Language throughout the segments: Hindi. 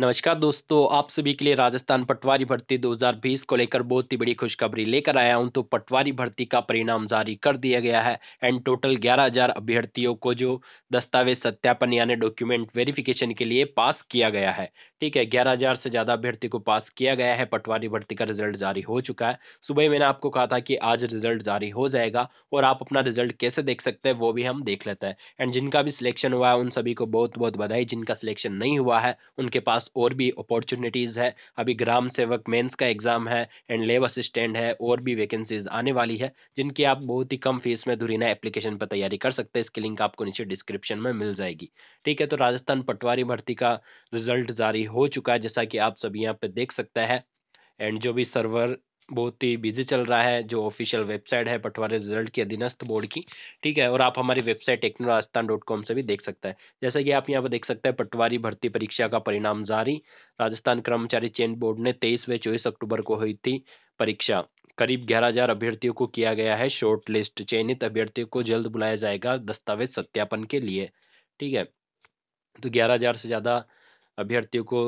नमस्कार दोस्तों आप सभी के लिए राजस्थान पटवारी भर्ती 2020 को लेकर बहुत ही बड़ी खुशखबरी लेकर आया हूं तो पटवारी भर्ती का परिणाम जारी कर दिया गया है एंड टोटल 11000 अभ्यर्थियों को जो दस्तावेज सत्यापन यानी डॉक्यूमेंट वेरिफिकेशन के लिए पास किया गया है ठीक है 11000 से ज़्यादा अभ्यर्थी को पास किया गया है पटवारी भर्ती का रिजल्ट जारी हो चुका है सुबह मैंने आपको कहा था कि आज रिजल्ट जारी हो जाएगा और आप अपना रिजल्ट कैसे देख सकते हैं वो भी हम देख लेते हैं एंड जिनका भी सिलेक्शन हुआ है उन सभी को बहुत बहुत बधाई जिनका सिलेक्शन नहीं हुआ है उनके पास पास और भी अपॉर्चुनिटीज़ है अभी ग्राम सेवक मेंस का एग्ज़ाम है एंड लेब असिस्टेंट है और भी वैकेंसीज आने वाली है जिनकी आप बहुत ही कम फीस में धुरीना एप्लीकेशन पर तैयारी कर सकते हैं इसकी लिंक आपको नीचे डिस्क्रिप्शन में मिल जाएगी ठीक है तो राजस्थान पटवारी भर्ती का रिजल्ट जारी हो चुका है जैसा कि आप सभी यहाँ पर देख सकते हैं एंड जो भी सर्वर बहुत ही बिजी चल रहा है जो ऑफिशियल वेबसाइट है पटवारी रिजल्ट की अधीनस्थ बोर्ड की ठीक है और आप हमारी website techno Rajasthan dot com से भी देख सकते हैं जैसा कि आप यहाँ पर देख सकते हैं पटवारी भर्ती परीक्षा का परिणाम जारी राजस्थान कर्मचारी चयन बोर्ड ने तेईस व चौबीस अक्टूबर को हुई थी परीक्षा करीब ग्यारह हजार अभ्यर्थियों को किया गया है शॉर्ट लिस्ट चयनित अभ्यर्थियों को जल्द बुलाया जाएगा दस्तावेज सत्यापन के लिए ठीक है तो ग्यारह हजार से ज़्यादा अभ्यर्थियों को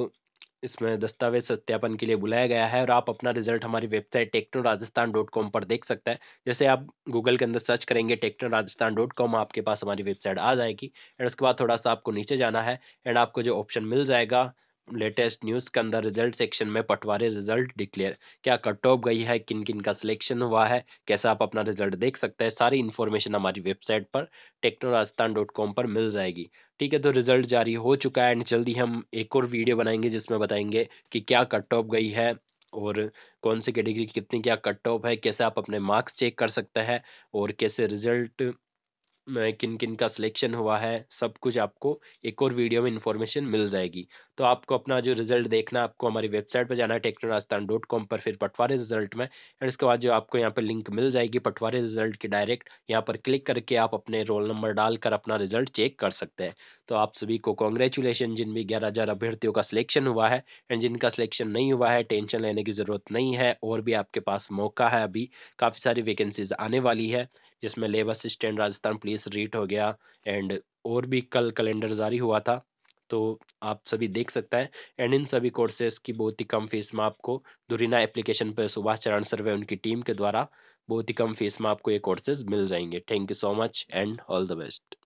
इसमें दस्तावेज सत्यापन के लिए बुलाया गया है और आप अपना रिजल्ट हमारी website techno Rajasthan dot com पर देख सकते हैं जैसे आप गूगल के अंदर सर्च करेंगे टेक्नो राजस्थान डॉट कॉम आपके पास हमारी वेबसाइट आ जाएगी एंड उसके बाद थोड़ा सा आपको नीचे जाना है एंड आपको जो ऑप्शन मिल जाएगा लेटेस्ट न्यूज़ के अंदर रिजल्ट सेक्शन में पटवारी रिजल्ट डिक्लेयर क्या कट ऑफ गई है किन किन का सिलेक्शन हुआ है कैसा आप अपना रिजल्ट देख सकते हैं सारी इन्फॉर्मेशन हमारी वेबसाइट पर टेक्नो राजस्थान डॉट कॉम पर मिल जाएगी ठीक है तो रिजल्ट जारी हो चुका है एंड जल्दी हम एक और वीडियो बनाएंगे जिसमें बताएंगे कि क्या कट ऑफ गई है और कौन सी कैटेगरी कितनी क्या कट ऑफ है कैसे आप अपने मार्क्स चेक कर सकते हैं और कैसे रिजल्ट किन किन का सिलेक्शन हुआ है सब कुछ आपको एक और वीडियो में इन्फॉर्मेशन मिल जाएगी तो आपको अपना जो रिजल्ट देखना आपको हमारी वेबसाइट पर जाना है टेक्नोराजस्थान डॉट कॉम पर फिर पटवारे रिजल्ट में एंड उसके बाद जो आपको यहाँ पर लिंक मिल जाएगी पटवारे रिजल्ट की डायरेक्ट यहाँ पर क्लिक करके आप अपने रोल नंबर डालकर अपना रिजल्ट चेक कर सकते हैं तो आप सभी को कॉन्ग्रेचुलेशन जिन भी ग्यारह हज़ार अभ्यर्थियों का सिलेक्शन हुआ है एंड जिनका सिलेक्शन नहीं हुआ है टेंशन लेने की ज़रूरत नहीं है और भी आपके पास मौका है अभी काफ़ी सारी वैकेंसीज आने वाली है जिसमें labour assistant Rajasthan police REET हो गया एंड और भी कल कैलेंडर जारी हुआ था तो आप सभी देख सकते हैं एंड इन सभी कोर्सेज की बहुत ही कम फीस में आपको दुरीना एप्लीकेशन पर सुभाष चरण सर्वे उनकी टीम के द्वारा बहुत ही कम फीस में आपको ये कोर्सेज मिल जाएंगे thank you so much and all the best